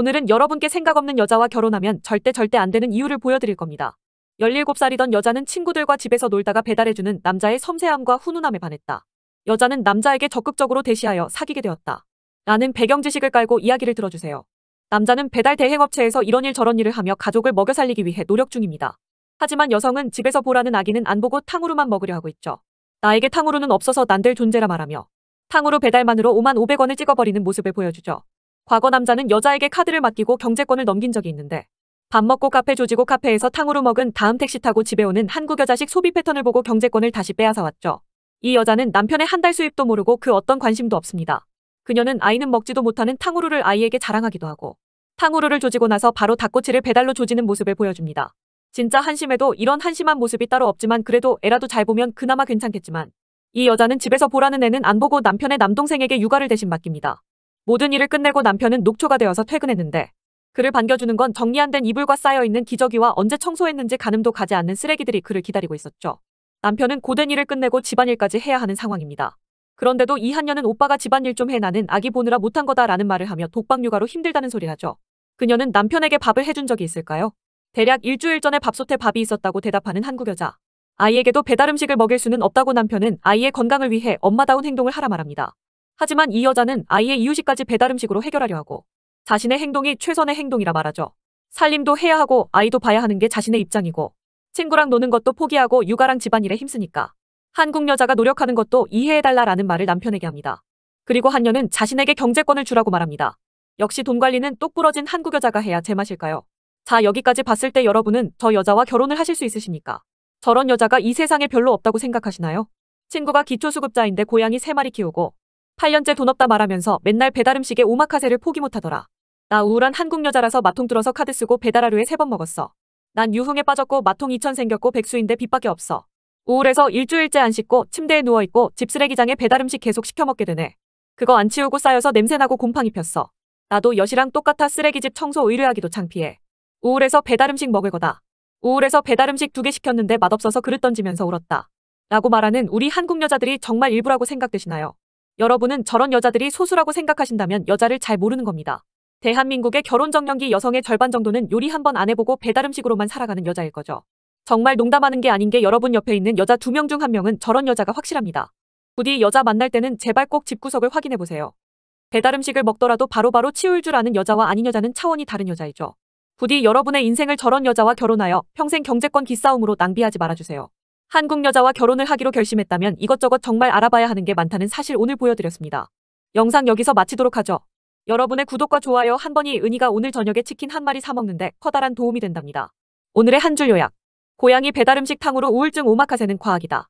오늘은 여러분께 생각 없는 여자와 결혼하면 절대 절대 안 되는 이유를 보여드릴 겁니다. 17살이던 여자는 친구들과 집에서 놀다가 배달해주는 남자의 섬세함과 훈훈함에 반했다. 여자는 남자에게 적극적으로 대시하여 사귀게 되었다. 라는 배경 지식을 깔고 이야기를 들어주세요. 남자는 배달 대행업체에서 이런 일 저런 일을 하며 가족을 먹여 살리기 위해 노력 중입니다. 하지만 여성은 집에서 보라는 아기는 안 보고 탕후루만 먹으려 하고 있죠. 나에게 탕후루는 없어서 난들 존재라 말하며 탕후루 배달만으로 5만 500원을 찍어버리는 모습을 보여주죠. 과거 남자는 여자에게 카드를 맡기고 경제권을 넘긴 적이 있는데 밥 먹고 카페 조지고 카페에서 탕후루 먹은 다음 택시 타고 집에 오는 한국 여자식 소비 패턴을 보고 경제권을 다시 빼앗아 왔죠. 이 여자는 남편의 한 달 수입도 모르고 그 어떤 관심도 없습니다. 그녀는 아이는 먹지도 못하는 탕후루를 아이에게 자랑하기도 하고 탕후루를 조지고 나서 바로 닭꼬치를 배달로 조지는 모습을 보여줍니다. 진짜 한심해도 이런 한심한 모습이 따로 없지만 그래도 애라도 잘 보면 그나마 괜찮겠지만 이 여자는 집에서 보라는 애는 안 보고 남편의 남동생에게 육아를 대신 맡깁니다. 모든 일을 끝내고 남편은 녹초가 되어서 퇴근했는데 그를 반겨주는 건 정리 안 된 이불과 쌓여있는 기저귀와 언제 청소했는지 가늠도 가지 않는 쓰레기들이 그를 기다리고 있었죠. 남편은 고된 일을 끝내고 집안일까지 해야 하는 상황입니다. 그런데도 이한녀는 오빠가 집안일 좀 해 나는 아기 보느라 못한 거다라는 말을 하며 독박 육아로 힘들다는 소리라죠 그녀는 남편에게 밥을 해준 적이 있을까요? 대략 일주일 전에 밥솥에 밥이 있었다고 대답하는 한국 여자. 아이에게도 배달 음식을 먹일 수는 없다고 남편은 아이의 건강을 위해 엄마다운 행동을 하라 말합니다. 하지만 이 여자는 아이의 이유식까지 배달음식으로 해결하려 하고 자신의 행동이 최선의 행동이라 말하죠. 살림도 해야 하고 아이도 봐야 하는 게 자신의 입장이고 친구랑 노는 것도 포기하고 육아랑 집안일에 힘쓰니까 한국 여자가 노력하는 것도 이해해달라라는 말을 남편에게 합니다. 그리고 한녀는 자신에게 경제권을 주라고 말합니다. 역시 돈 관리는 똑부러진 한국 여자가 해야 제맛일까요? 자 여기까지 봤을 때 여러분은 저 여자와 결혼을 하실 수 있으십니까? 저런 여자가 이 세상에 별로 없다고 생각하시나요? 친구가 기초수급자인데 고양이 3마리 키우고 8년째 돈 없다 말하면서 맨날 배달음식에 오마카세를 포기 못하더라. 나 우울한 한국 여자라서 마통 들어서 카드 쓰고 배달 하루에 세 번 먹었어. 난 유흥에 빠졌고 마통 2천 생겼고 백수인데 빚밖에 없어. 우울해서 일주일째 안 씻고 침대에 누워있고 집 쓰레기장에 배달음식 계속 시켜먹게 되네. 그거 안 치우고 쌓여서 냄새나고 곰팡이 폈어. 나도 여시랑 똑같아 쓰레기집 청소 의뢰하기도 창피해. 우울해서 배달음식 먹을 거다. 우울해서 배달음식 두 개 시켰는데 맛없어서 그릇 던지면서 울었다. 라고 말하는 우리 한국 여자들이 정말 일부라고 생각되시나요? 여러분은 저런 여자들이 소수라고 생각하신다면 여자를 잘 모르는 겁니다. 대한민국의 결혼정년기 여성의 절반 정도는 요리 한번 안 해보고 배달음식으로만 살아가는 여자일 거죠. 정말 농담하는 게 아닌 게 여러분 옆에 있는 여자 두 명 중 한 명은 저런 여자가 확실합니다. 부디 여자 만날 때는 제발 꼭 집구석을 확인해보세요. 배달음식을 먹더라도 바로바로 치울 줄 아는 여자와 아닌 여자는 차원이 다른 여자이죠. 부디 여러분의 인생을 저런 여자와 결혼하여 평생 경제권 기싸움으로 낭비하지 말아주세요. 한국 여자와 결혼을 하기로 결심했다면 이것저것 정말 알아봐야 하는 게 많다는 사실 오늘 보여드렸습니다. 영상 여기서 마치도록 하죠. 여러분의 구독과 좋아요 한 번이 은희가 오늘 저녁에 치킨 한 마리 사먹는데 커다란 도움이 된답니다. 오늘의 한 줄 요약. 고양이 배달음식 탕후로 우울증 오마카세는 과학이다.